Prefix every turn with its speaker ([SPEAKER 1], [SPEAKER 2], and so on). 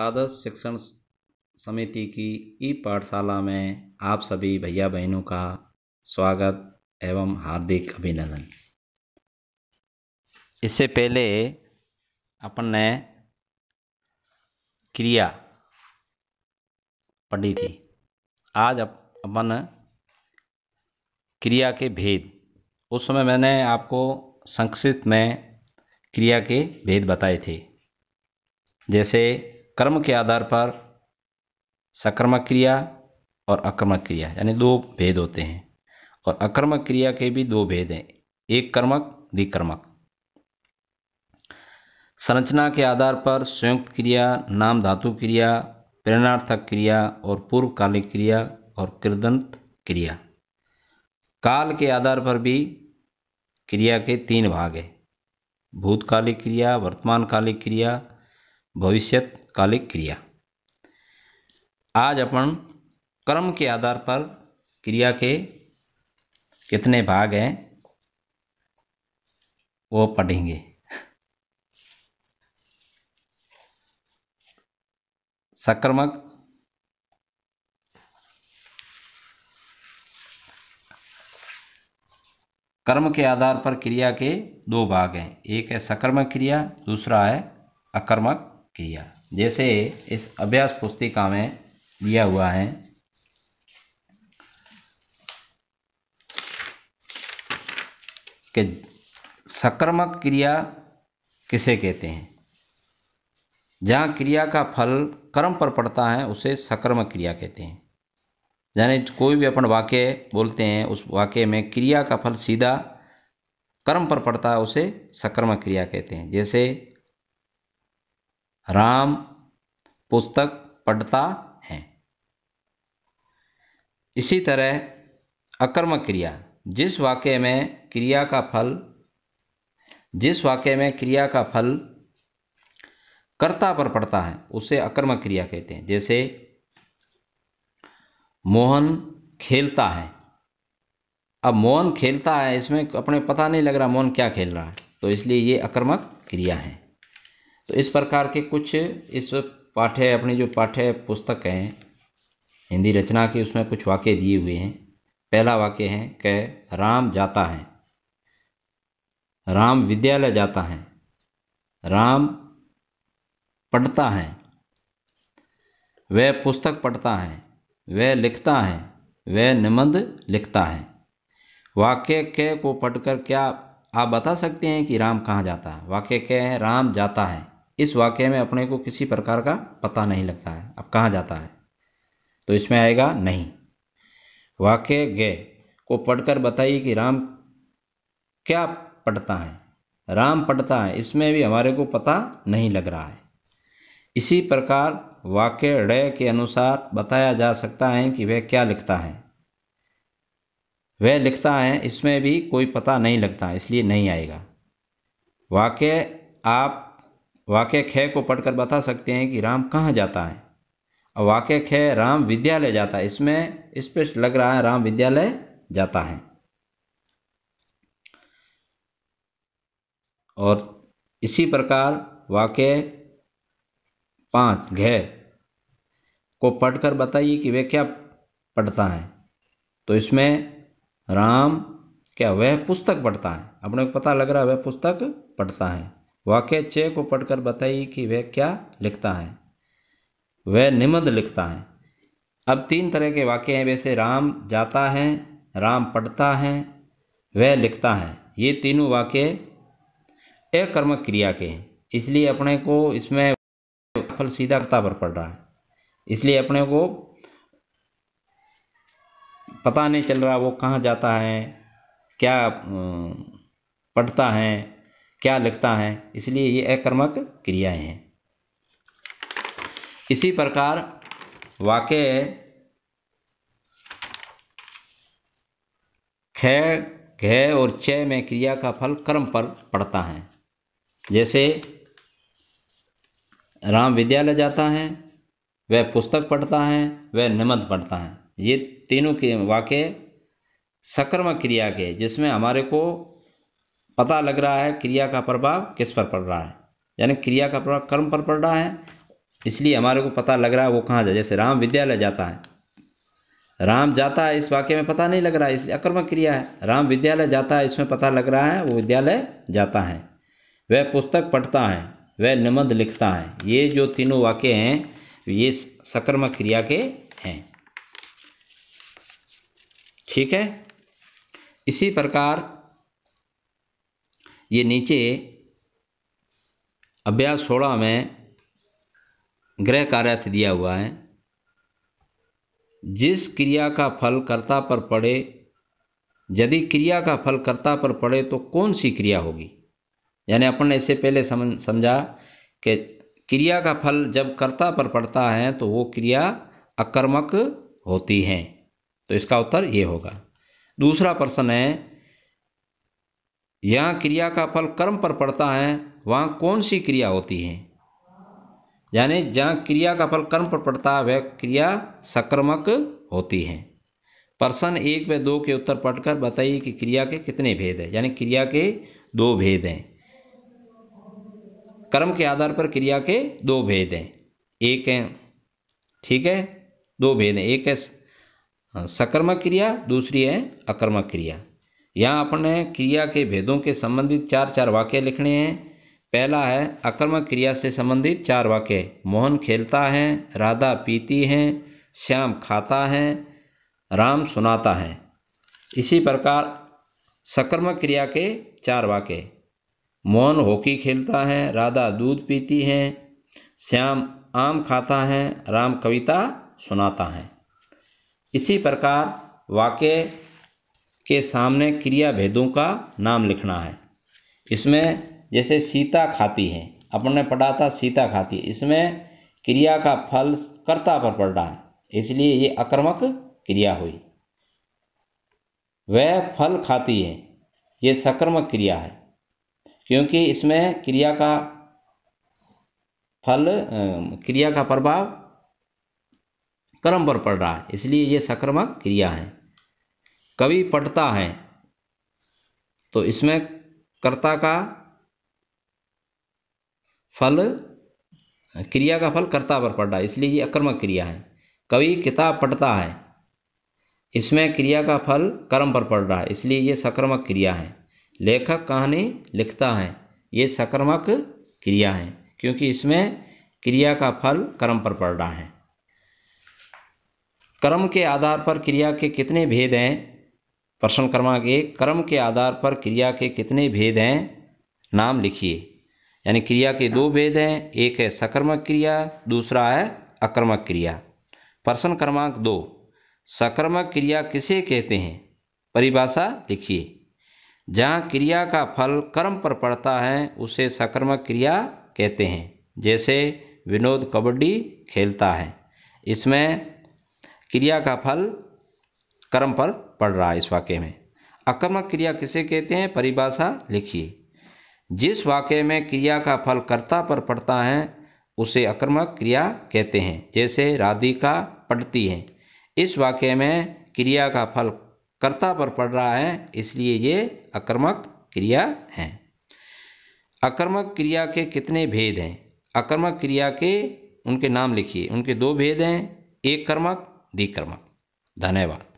[SPEAKER 1] आदर्श शिक्षण समिति की ई पाठशाला में आप सभी भैया बहनों का स्वागत एवं हार्दिक अभिनंदन इससे पहले अपन ने क्रिया पढ़ी थी आज अपन क्रिया के भेद उस समय मैंने आपको संक्षिप्त में क्रिया के भेद बताए थे जैसे कर्म के आधार पर सकर्मक क्रिया और अकर्मक क्रिया यानी दो भेद होते हैं और अकर्मक क्रिया के भी दो भेद हैं एक कर्मक द्विकर्मक संरचना के आधार पर संयुक्त क्रिया नाम धातु क्रिया प्रेरणार्थक क्रिया और पूर्वकालिक क्रिया और कृदंत क्रिया काल के आधार पर भी क्रिया के तीन भाग हैं भूतकालिक क्रिया वर्तमानकालिक क्रिया भविष्यत तत्कालिक क्रिया आज अपन कर्म के आधार पर क्रिया के कितने भाग हैं वो पढ़ेंगे सकर्मक कर्म के आधार पर क्रिया के दो भाग हैं एक है सकर्मक क्रिया दूसरा है अकर्मक क्रिया जैसे इस अभ्यास पुस्तिका में दिया हुआ है कि सकर्मक क्रिया किसे कहते हैं जहाँ क्रिया का फल कर्म पर पड़ता है उसे सकर्मक क्रिया कहते हैं यानी कोई भी अपन वाक्य बोलते हैं उस वाक्य में क्रिया का फल सीधा कर्म पर पड़ता है उसे सकर्मक क्रिया कहते हैं जैसे राम पुस्तक पढ़ता है इसी तरह अकर्मक क्रिया जिस वाक्य में क्रिया का फल जिस वाक्य में क्रिया का फल कर्ता पर पड़ता है उसे अकर्मक क्रिया कहते हैं जैसे मोहन खेलता है अब मोहन खेलता है इसमें अपने पता नहीं लग रहा मोहन क्या खेल रहा है तो इसलिए ये अकर्मक क्रिया है तो इस प्रकार के कुछ इस पाठ्य अपनी जो पाठ्य पुस्तक हैं हिंदी रचना के उसमें कुछ वाक्य दिए हुए हैं पहला वाक्य है कह राम जाता है राम विद्यालय जाता है राम पढ़ता है वह पुस्तक पढ़ता है वह लिखता है वह निबंध लिखता है वाक्य के को पढ़कर क्या आप बता सकते हैं कि राम कहाँ जाता है वाक्य कह है राम जाता है इस वाक्य में अपने को किसी प्रकार का पता नहीं लगता है अब कहाँ जाता है तो इसमें आएगा नहीं वाक्य गय को पढ़कर बताइए कि राम क्या पढ़ता है राम पढ़ता है इसमें भी हमारे को पता नहीं लग रहा है इसी प्रकार वाक्य ड के अनुसार बताया जा सकता है कि वह क्या लिखता है वह लिखता है इसमें भी कोई पता नहीं लगता इसलिए नहीं आएगा वाक्य आप वाक्य ख को पढ़कर बता सकते हैं कि राम कहाँ जाता है और वाक़ ख राम विद्यालय जाता है इसमें स्पष्ट लग रहा है राम विद्यालय जाता है और इसी प्रकार वाक्य पाँच घ को पढ़कर बताइए कि वे क्या पढ़ता है तो इसमें राम क्या वह पुस्तक पढ़ता है अपने को पता लग रहा है वह पुस्तक पढ़ता है वाक्य चे को पढ़कर बताइए कि वह क्या लिखता है वह निबंध लिखता है अब तीन तरह के वाक्य हैं वैसे राम जाता है राम पढ़ता है वह लिखता है ये तीनों वाक्य अकर्मक क्रिया के हैं इसलिए अपने को इसमें फल सीधा कता पर पड़ रहा है इसलिए अपने को पता नहीं चल रहा वो कहाँ जाता है क्या पढ़ता है क्या लगता है इसलिए ये अकर्मक क्रियाएं हैं इसी प्रकार वाक्य ख घ और च में क्रिया का फल कर्म पर पड़ता है जैसे राम विद्यालय जाता है वह पुस्तक पढ़ता है वह निमंत पढ़ता है ये तीनों के वाक्य सकर्म क्रिया के जिसमें हमारे को पता लग रहा है क्रिया का प्रभाव किस पर पड़ रहा है यानी क्रिया का प्रभाव कर्म पर पड़ रहा है इसलिए हमारे को पता लग रहा है वो कहाँ जाए जैसे राम विद्यालय जाता है राम जाता है इस वाक्य में पता नहीं लग रहा है इसलिए अकर्मक क्रिया है राम विद्यालय जाता है इसमें पता लग रहा है वो विद्यालय जाता है वह पुस्तक पढ़ता है वह निबंध लिखता है ये जो तीनों वाक्य हैं ये सकर्मक क्रिया के हैं ठीक है इसी प्रकार ये नीचे अभ्यास सोलह में ग्रह कार्यार्थ दिया हुआ है जिस क्रिया का फल कर्ता पर पड़े यदि क्रिया का फल कर्ता पर पड़े तो कौन सी क्रिया होगी यानी अपन ने इससे पहले समझा कि क्रिया का फल जब कर्ता पर पड़ता है तो वो क्रिया अकर्मक होती हैं तो इसका उत्तर ये होगा दूसरा प्रश्न है यहाँ क्रिया का फल कर्म पर पड़ता है वहाँ कौन सी क्रिया होती है यानी जहाँ क्रिया का फल कर्म पर पड़ता है वह क्रिया सकर्मक होती है प्रश्न एक व दो के उत्तर पढ़कर बताइए कि क्रिया के कितने भेद हैं यानी क्रिया के दो भेद हैं कर्म के आधार पर क्रिया के दो भेद हैं एक हैं ठीक है दो भेद हैं एक है सकर्मक क्रिया दूसरी है अकर्मक क्रिया यहाँ अपने क्रिया के भेदों के संबंधित चार चार वाक्य लिखने हैं पहला है अकर्मक क्रिया से संबंधित चार वाक्य मोहन खेलता है राधा पीती हैं श्याम खाता है राम सुनाता है इसी प्रकार सकर्मक क्रिया के चार वाक्य मोहन हॉकी खेलता है राधा दूध पीती हैं श्याम आम खाता है राम कविता सुनाता है इसी प्रकार वाक्य के सामने क्रिया भेदों का नाम लिखना है इसमें जैसे सीता खाती है अपन ने पढ़ा था सीता खाती है इसमें क्रिया का फल कर्ता पर पड़ रहा है इसलिए ये आक्रमक क्रिया हुई वह फल खाती है ये सक्रमक क्रिया है क्योंकि इसमें क्रिया का फल क्रिया का प्रभाव कर्म पर पड़ रहा है इसलिए ये सक्रमक क्रिया है कवि पढ़ता है तो इसमें कर्ता का फल क्रिया का फल कर्ता पर पड़ रहा है इसलिए ये अकर्मक क्रिया है कवि किताब पढ़ता है इसमें क्रिया का फल कर्म पर पड़ रहा है इसलिए ये सकर्मक क्रिया है लेखक कहानी लिखता है ये सकर्मक क्रिया है क्योंकि इसमें क्रिया का फल कर्म पर पड़ रहा है कर्म के आधार पर क्रिया के कितने भेद हैं प्रश्न क्रमांक एक कर्म के आधार पर क्रिया के कितने भेद हैं नाम लिखिए यानी क्रिया के दो भेद हैं एक है सकर्मक क्रिया दूसरा है अकर्मक क्रिया प्रश्न क्रमांक दो सकर्मक क्रिया किसे कहते हैं परिभाषा लिखिए जहाँ क्रिया का फल कर्म पर पड़ता है उसे सकर्मक क्रिया कहते हैं जैसे विनोद कबड्डी खेलता है इसमें क्रिया का फल कर्म पर पड़ रहा है इस वाक्य में अकर्मक क्रिया किसे कहते हैं परिभाषा लिखिए जिस वाक्य में क्रिया का फल कर्ता पर पड़ता है उसे अकर्मक क्रिया कहते हैं जैसे राधिका पढ़ती है इस वाक्य में क्रिया का फल कर्ता पर पड़ रहा है इसलिए ये अकर्मक क्रिया है अकर्मक क्रिया के कितने भेद हैं अकर्मक क्रिया के उनके नाम लिखिए उनके दो भेद हैं एक कर्मक द्विकर्मक धन्यवाद